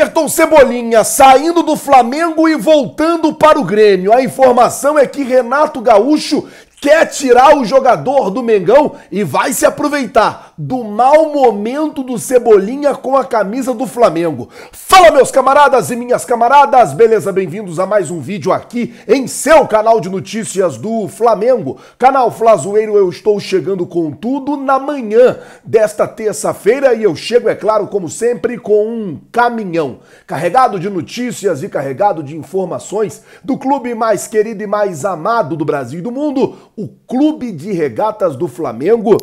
Everton Cebolinha saindo do Flamengo e voltando para o Grêmio. A informação é que Renato Gaúcho quer tirar o jogador do Mengão e vai se aproveitar do mau momento do Cebolinha com a camisa do Flamengo. Fala meus camaradas e minhas camaradas, beleza? Bem-vindos a mais um vídeo aqui em seu canal de notícias do Flamengo. Canal Flazoeiro, eu estou chegando com tudo na manhã desta terça-feira e eu chego, é claro, como sempre, com um caminhão carregado de notícias e carregado de informações do clube mais querido e mais amado do Brasil e do mundo, o Clube de Regatas do Flamengo,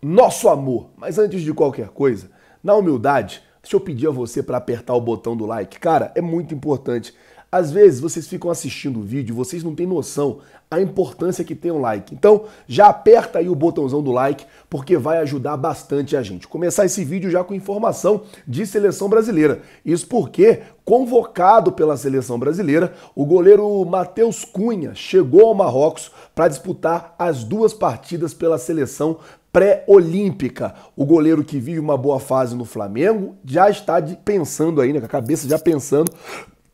nosso amor. Mas antes de qualquer coisa, na humildade, deixa eu pedir a você para apertar o botão do like. Cara, é muito importante. Às vezes vocês ficam assistindo o vídeo, vocês não têm noção a importância que tem o um like. Então, já aperta aí o botãozão do like, porque vai ajudar bastante a gente. Começar esse vídeo já com informação de seleção brasileira. Isso porque, convocado pela seleção brasileira, o goleiro Matheus Cunha chegou ao Marrocos para disputar as duas partidas pela seleção pré-olímpica. O goleiro que vive uma boa fase no Flamengo já está pensando aí, né, com a cabeça já pensando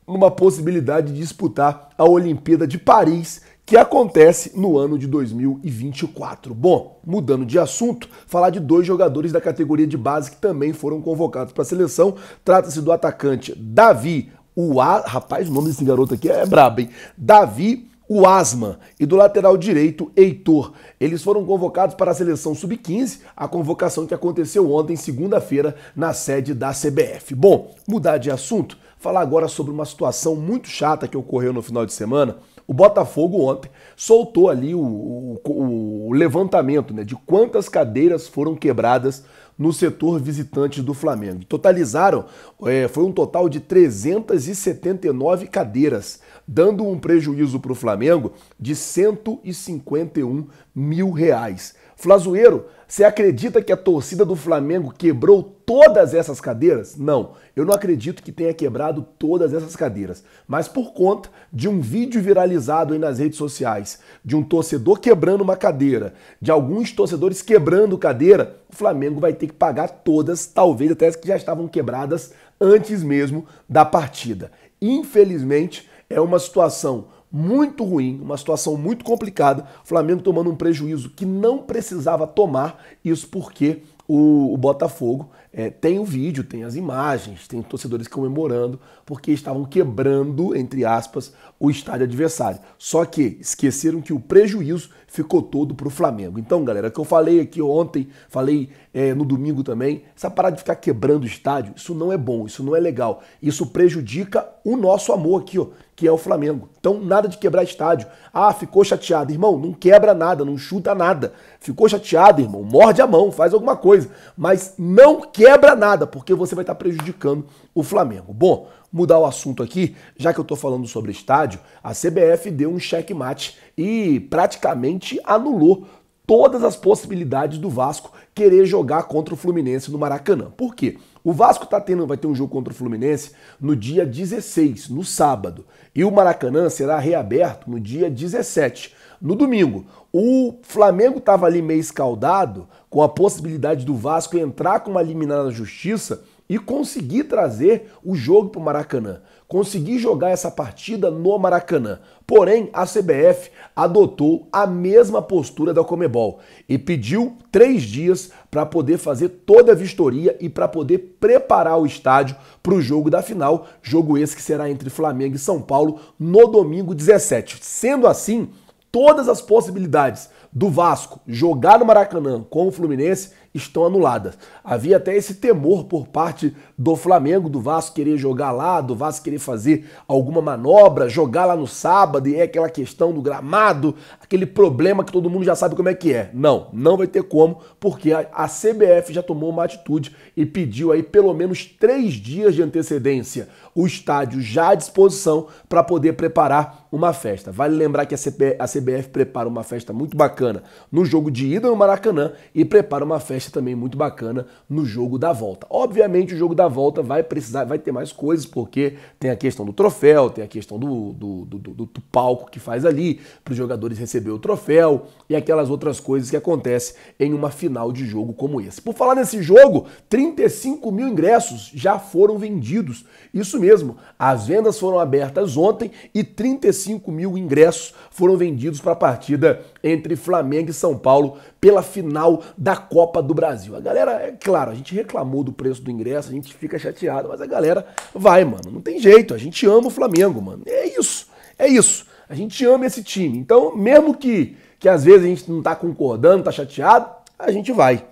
numa possibilidade de disputar a Olimpíada de Paris, que acontece no ano de 2024. Bom, mudando de assunto, falar de dois jogadores da categoria de base que também foram convocados para a seleção. Trata-se do atacante Davi, o rapaz, o nome desse garoto aqui é brabo, hein? Davi o Asma e do lateral direito Heitor. Eles foram convocados para a seleção sub-15, a convocação que aconteceu ontem, segunda-feira, na sede da CBF. Bom, mudar de assunto, falar agora sobre uma situação muito chata que ocorreu no final de semana o Botafogo ontem soltou ali o, o, o levantamento né, de quantas cadeiras foram quebradas no setor visitante do Flamengo. Totalizaram, é, foi um total de 379 cadeiras, dando um prejuízo para o Flamengo de 151 mil reais. Flazueiro, você acredita que a torcida do Flamengo quebrou todas essas cadeiras? Não, eu não acredito que tenha quebrado todas essas cadeiras, mas por conta de um vídeo viralizado aí nas redes sociais, de um torcedor quebrando uma cadeira, de alguns torcedores quebrando cadeira, o Flamengo vai ter que pagar todas, talvez até as que já estavam quebradas antes mesmo da partida. Infelizmente, é uma situação muito ruim, uma situação muito complicada, o Flamengo tomando um prejuízo que não precisava tomar, isso porque o, o Botafogo é, tem o vídeo, tem as imagens, tem torcedores comemorando porque estavam quebrando, entre aspas, o estádio adversário. Só que esqueceram que o prejuízo ficou todo para o Flamengo. Então, galera, é o que eu falei aqui ontem, falei é, no domingo também, essa parada de ficar quebrando o estádio, isso não é bom, isso não é legal. Isso prejudica o nosso amor aqui, ó, que é o Flamengo. Então, nada de quebrar estádio. Ah, ficou chateado. Irmão, não quebra nada, não chuta nada. Ficou chateado, irmão, morde a mão, faz alguma coisa. Mas não quebra quebra nada, porque você vai estar tá prejudicando o Flamengo. Bom, mudar o assunto aqui, já que eu estou falando sobre estádio, a CBF deu um checkmate e praticamente anulou todas as possibilidades do Vasco querer jogar contra o Fluminense no Maracanã. Por quê? O Vasco tá tendo, vai ter um jogo contra o Fluminense no dia 16, no sábado. E o Maracanã será reaberto no dia 17, no domingo. O Flamengo estava ali meio escaldado com a possibilidade do Vasco entrar com uma liminar na justiça e conseguir trazer o jogo para o Maracanã conseguir jogar essa partida no Maracanã. Porém, a CBF adotou a mesma postura da Comebol e pediu três dias para poder fazer toda a vistoria e para poder preparar o estádio para o jogo da final, jogo esse que será entre Flamengo e São Paulo no domingo 17. Sendo assim, todas as possibilidades do Vasco jogar no Maracanã com o Fluminense estão anuladas. Havia até esse temor por parte do Flamengo, do Vasco querer jogar lá, do Vasco querer fazer alguma manobra, jogar lá no sábado, e é aquela questão do gramado, aquele problema que todo mundo já sabe como é que é. Não, não vai ter como, porque a CBF já tomou uma atitude e pediu aí pelo menos três dias de antecedência o estádio já à disposição para poder preparar uma festa. Vale lembrar que a, a CBF prepara uma festa muito bacana no jogo de ida no Maracanã e prepara uma festa também muito bacana no jogo da volta. Obviamente, o jogo da volta vai precisar, vai ter mais coisas, porque tem a questão do troféu, tem a questão do, do, do, do, do palco que faz ali para os jogadores receber o troféu e aquelas outras coisas que acontecem em uma final de jogo como esse. Por falar nesse jogo, 35 mil ingressos já foram vendidos. Isso mesmo, as vendas foram abertas ontem e 35 5 mil ingressos foram vendidos para a partida entre Flamengo e São Paulo pela final da Copa do Brasil. A galera, é claro, a gente reclamou do preço do ingresso, a gente fica chateado, mas a galera vai, mano. Não tem jeito, a gente ama o Flamengo, mano. É isso, é isso. A gente ama esse time. Então, mesmo que, que às vezes a gente não tá concordando, tá chateado, a gente vai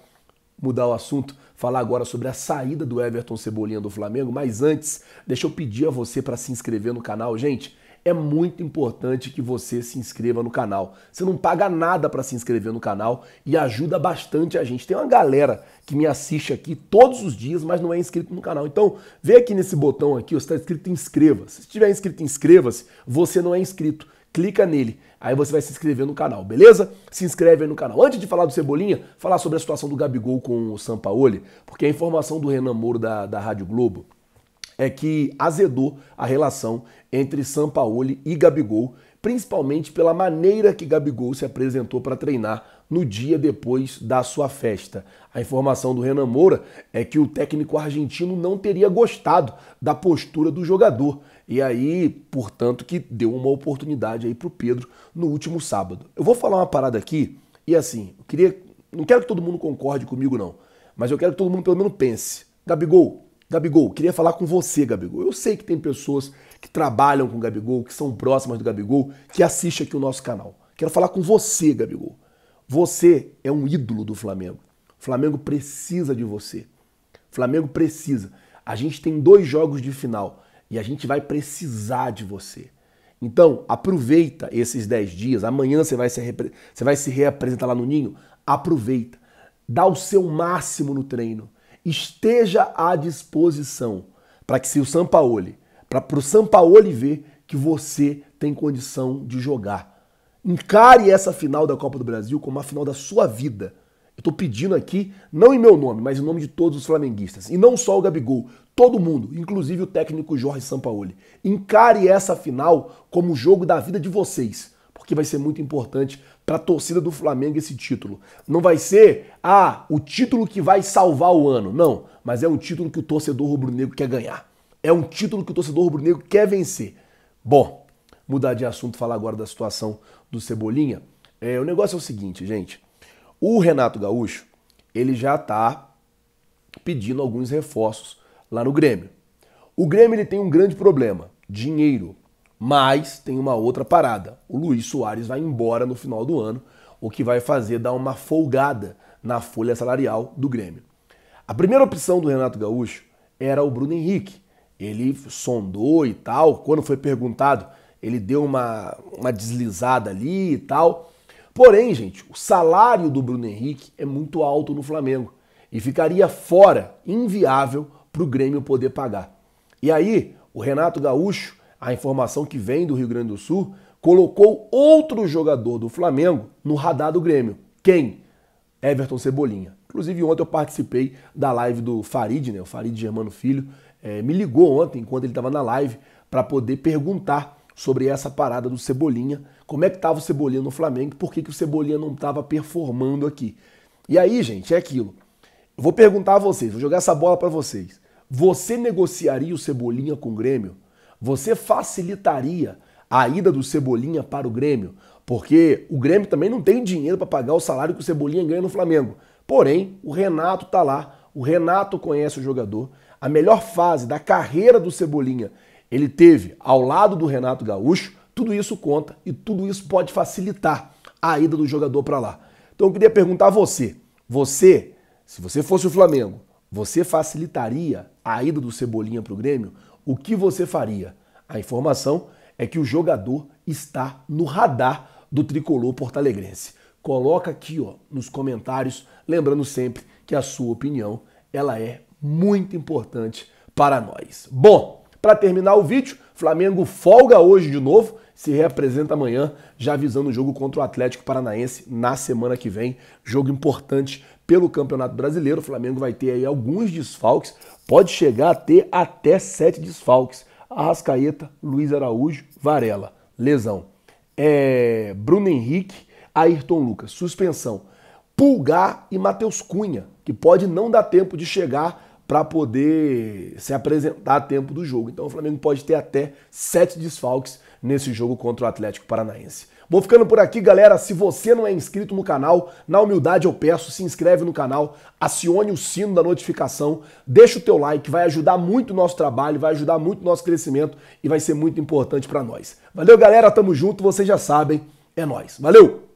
mudar o assunto falar agora sobre a saída do Everton Cebolinha do Flamengo, mas antes, deixa eu pedir a você para se inscrever no canal, gente é muito importante que você se inscreva no canal. Você não paga nada para se inscrever no canal e ajuda bastante a gente. Tem uma galera que me assiste aqui todos os dias, mas não é inscrito no canal. Então, vê aqui nesse botão aqui, está escrito inscreva-se. Se inscrito inscreva-se, você não é inscrito. Clica nele, aí você vai se inscrever no canal, beleza? Se inscreve aí no canal. Antes de falar do Cebolinha, falar sobre a situação do Gabigol com o Sampaoli, porque a informação do Renan Moura da, da Rádio Globo é que azedou a relação entre Sampaoli e Gabigol, principalmente pela maneira que Gabigol se apresentou para treinar no dia depois da sua festa. A informação do Renan Moura é que o técnico argentino não teria gostado da postura do jogador. E aí, portanto, que deu uma oportunidade aí para o Pedro no último sábado. Eu vou falar uma parada aqui e assim, eu queria. Não quero que todo mundo concorde comigo, não. Mas eu quero que todo mundo pelo menos pense. Gabigol, Gabigol, queria falar com você, Gabigol. Eu sei que tem pessoas que trabalham com o Gabigol, que são próximas do Gabigol, que assistem aqui o nosso canal. Quero falar com você, Gabigol. Você é um ídolo do Flamengo. O Flamengo precisa de você. O Flamengo precisa. A gente tem dois jogos de final e a gente vai precisar de você. Então, aproveita esses 10 dias. Amanhã você vai, se você vai se reapresentar lá no Ninho. Aproveita. Dá o seu máximo no treino esteja à disposição para que se o Sampaoli, para o Sampaoli ver que você tem condição de jogar. Encare essa final da Copa do Brasil como a final da sua vida. Eu estou pedindo aqui, não em meu nome, mas em nome de todos os flamenguistas. E não só o Gabigol, todo mundo, inclusive o técnico Jorge Sampaoli. Encare essa final como o jogo da vida de vocês que vai ser muito importante para a torcida do Flamengo esse título. Não vai ser, ah, o título que vai salvar o ano. Não, mas é um título que o torcedor rubro-negro quer ganhar. É um título que o torcedor rubro-negro quer vencer. Bom, mudar de assunto, falar agora da situação do Cebolinha. É, o negócio é o seguinte, gente. O Renato Gaúcho, ele já está pedindo alguns reforços lá no Grêmio. O Grêmio ele tem um grande problema: dinheiro. Mas tem uma outra parada. O Luiz Soares vai embora no final do ano, o que vai fazer dar uma folgada na folha salarial do Grêmio. A primeira opção do Renato Gaúcho era o Bruno Henrique. Ele sondou e tal. Quando foi perguntado, ele deu uma, uma deslizada ali e tal. Porém, gente, o salário do Bruno Henrique é muito alto no Flamengo e ficaria fora, inviável, para o Grêmio poder pagar. E aí, o Renato Gaúcho a informação que vem do Rio Grande do Sul, colocou outro jogador do Flamengo no radar do Grêmio. Quem? Everton Cebolinha. Inclusive, ontem eu participei da live do Farid, né? O Farid Germano Filho é, me ligou ontem, enquanto ele estava na live, para poder perguntar sobre essa parada do Cebolinha, como é que estava o Cebolinha no Flamengo, por que, que o Cebolinha não estava performando aqui. E aí, gente, é aquilo. vou perguntar a vocês, vou jogar essa bola para vocês. Você negociaria o Cebolinha com o Grêmio? você facilitaria a ida do Cebolinha para o Grêmio, porque o Grêmio também não tem dinheiro para pagar o salário que o Cebolinha ganha no Flamengo. Porém, o Renato está lá, o Renato conhece o jogador. A melhor fase da carreira do Cebolinha ele teve ao lado do Renato Gaúcho. Tudo isso conta e tudo isso pode facilitar a ida do jogador para lá. Então eu queria perguntar a você: você, se você fosse o Flamengo, você facilitaria a ida do Cebolinha para o Grêmio? o que você faria? A informação é que o jogador está no radar do tricolor portalegrense. Coloca aqui ó, nos comentários, lembrando sempre que a sua opinião ela é muito importante para nós. Bom, para terminar o vídeo, Flamengo folga hoje de novo, se reapresenta amanhã, já avisando o jogo contra o Atlético Paranaense na semana que vem. Jogo importante pelo Campeonato Brasileiro. O Flamengo vai ter aí alguns desfalques pode chegar a ter até sete desfalques. Arrascaeta, Luiz Araújo, Varela, lesão. É, Bruno Henrique, Ayrton Lucas, suspensão. Pulgar e Matheus Cunha, que pode não dar tempo de chegar para poder se apresentar a tempo do jogo. Então o Flamengo pode ter até sete desfalques nesse jogo contra o Atlético Paranaense. Vou ficando por aqui, galera. Se você não é inscrito no canal, na humildade eu peço, se inscreve no canal, acione o sino da notificação, deixa o teu like, vai ajudar muito o nosso trabalho, vai ajudar muito o nosso crescimento e vai ser muito importante para nós. Valeu, galera, tamo junto, vocês já sabem, é nós. Valeu.